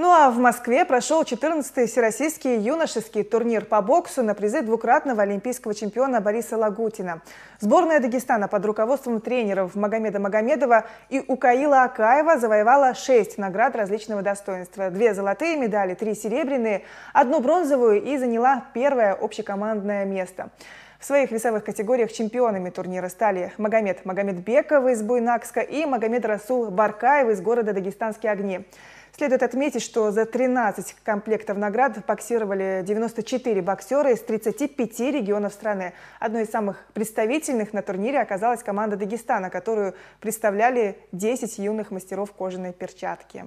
Ну а в Москве прошел 14-й всероссийский юношеский турнир по боксу на призы двукратного олимпийского чемпиона Бориса Лагутина. Сборная Дагестана под руководством тренеров Магомеда Магомедова и Укаила Акаева завоевала 6 наград различного достоинства. Две золотые медали, три серебряные, одну бронзовую и заняла первое общекомандное место. В своих весовых категориях чемпионами турнира стали Магомед Магомедбеков из Буйнакска и Магомед Расул Баркаев из города Дагестанские огни. Следует отметить, что за 13 комплектов наград боксировали 94 боксера из 35 регионов страны. Одной из самых представительных на турнире оказалась команда Дагестана, которую представляли 10 юных мастеров кожаной перчатки.